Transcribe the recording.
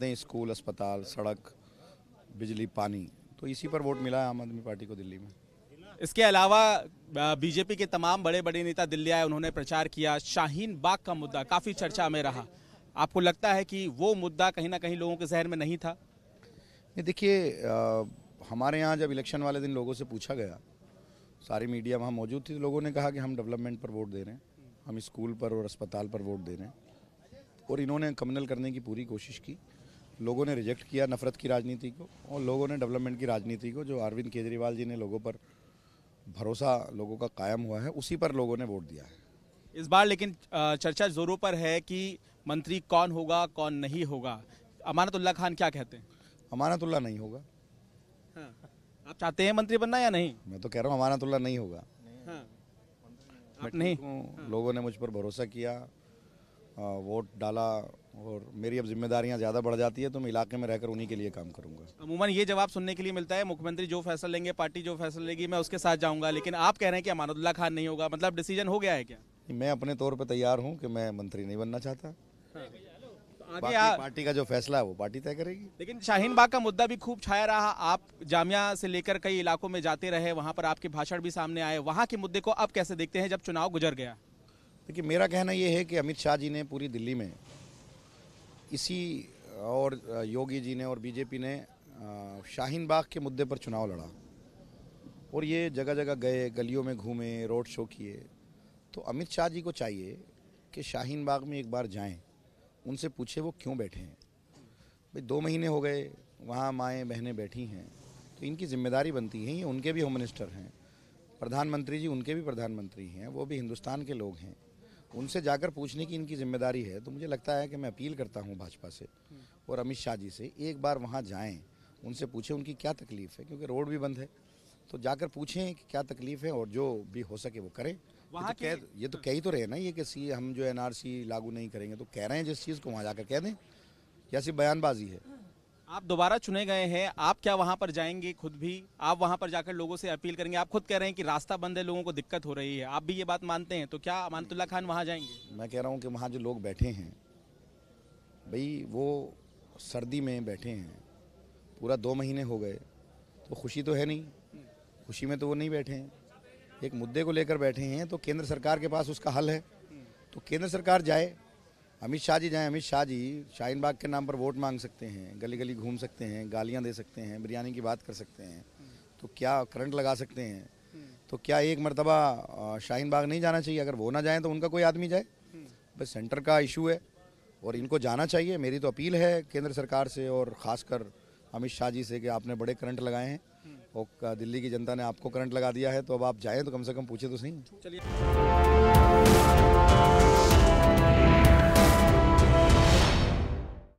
सकते हैं स्कूल अस्पताल सड़क बिजली पानी तो इसी पर वोट मिला है आम आदमी पार्टी को दिल्ली में इसके अलावा बीजेपी के तमाम बड़े बड़े नेता दिल्ली आए उन्होंने प्रचार किया शाहीन बाग का मुद्दा काफ़ी चर्चा में रहा आपको लगता है कि वो मुद्दा कहीं ना कहीं लोगों के जहन में नहीं था नहीं देखिए हमारे यहाँ जब इलेक्शन वाले दिन लोगों से पूछा गया सारी मीडिया वहाँ मौजूद थी तो लोगों ने कहा कि हम डेवलपमेंट पर वोट दे रहे हैं हम स्कूल पर और अस्पताल पर वोट दे रहे हैं और इन्होंने कमनल करने की पूरी कोशिश की लोगों ने रिजेक्ट किया नफरत की राजनीति को और लोगों ने डेवलपमेंट की राजनीति को जो अरविंद केजरीवाल जी ने लोगों पर भरोसा लोगों का कायम हुआ है उसी पर लोगों ने वोट दिया है इस बार लेकिन चर्चा जोरों पर है कि मंत्री कौन होगा कौन नहीं होगा अमानतुल्ला खान क्या कहते हैं अमानतुल्ला नहीं होगा हाँ। आप चाहते हैं मंत्री बनना या नहीं मैं तो कह रहा हूँ अमानतुल्ला नहीं होगा हाँ। नहीं हाँ। लोगों ने मुझ पर भरोसा किया वोट डाला और मेरी अब जिम्मेदारियां ज़्यादा बढ़ जाती है तो मैं इलाके में रहकर उन्हीं के लिए काम करूंगा अमूमन ये जवाब सुनने के लिए मिलता है मुख्यमंत्री जो फैसला लेंगे पार्टी जो फैसला लेगी मैं उसके साथ जाऊंगा लेकिन आप कह रहे हैं कि अमानुल्ला खान नहीं होगा मतलब डिसीजन हो गया है क्या मैं अपने तौर पर तैयार हूँ कि मैं मंत्री नहीं बनना चाहता बाकी पार्टी का जो फैसला है वो पार्टी तय करेगी लेकिन शाहीन बाग का मुद्दा भी खूब छाया रहा आप जामिया से लेकर कई इलाकों में जाते रहे वहाँ पर आपके भाषण भी सामने आए वहाँ के मुद्दे को अब कैसे देखते हैं जब चुनाव गुजर गया देखिए मेरा कहना ये है कि अमित शाह जी ने पूरी दिल्ली में इसी और योगी जी ने और बीजेपी ने शाहीन बाग के मुद्दे पर चुनाव लड़ा और ये जगह जगह गए गलियों में घूमे रोड शो किए तो अमित शाह जी को चाहिए कि शाहीन बाग में एक बार जाएं उनसे पूछे वो क्यों बैठे हैं भाई दो महीने हो गए वहाँ माएँ बहनें बैठी हैं तो इनकी जिम्मेदारी बनती है ये उनके भी होम मिनिस्टर हैं प्रधानमंत्री जी उनके भी प्रधानमंत्री हैं वो भी हिंदुस्तान के लोग हैं उनसे जाकर पूछने की इनकी जिम्मेदारी है तो मुझे लगता है कि मैं अपील करता हूँ भाजपा से और अमित शाह जी से एक बार वहाँ जाएँ उनसे पूछें उनकी क्या तकलीफ है क्योंकि रोड भी बंद है तो जाकर पूछें कि क्या तकलीफ है और जो भी हो सके वो करें तो वहाँ तो कह ये तो कह ही तो रहे ना ये कि सी हम जो एनआरसी लागू नहीं करेंगे तो कह रहे हैं जिस चीज़ को वहाँ जाकर कह दें या सिर्फ बयानबाजी है आप दोबारा चुने गए हैं आप क्या वहाँ पर जाएंगे खुद भी आप वहाँ पर जाकर लोगों से अपील करेंगे आप खुद कह रहे हैं कि रास्ता बंद है लोगों को दिक्कत हो रही है आप भी ये बात मानते हैं तो क्या अमानतुल्ला खान वहाँ जाएंगे मैं कह रहा हूँ कि वहाँ जो लोग बैठे हैं भाई वो सर्दी में बैठे हैं पूरा दो महीने हो गए तो खुशी तो है नहीं खुशी में तो वो नहीं बैठे हैं एक मुद्दे को लेकर बैठे हैं तो केंद्र सरकार के पास उसका हल है तो केंद्र सरकार जाए अमित शाह जी जाएँ अमित शाह जी शाहीन बाग के नाम पर वोट मांग सकते हैं गली गली घूम सकते हैं गालियाँ दे सकते हैं बिरयानी की बात कर सकते हैं तो क्या करंट लगा सकते हैं तो क्या एक मरतबा शाहीन बाग नहीं जाना चाहिए अगर वो ना जाएँ तो उनका कोई आदमी जाए बस सेंटर का इशू है और इनको जाना चाहिए मेरी तो अपील है केंद्र सरकार से और ख़ासकर अमित शाह जी से कि आपने बड़े करंट लगाए हैं और दिल्ली की जनता ने आपको करंट लगा दिया है तो अब आप जाएँ तो कम से कम पूछे तो सही चलिए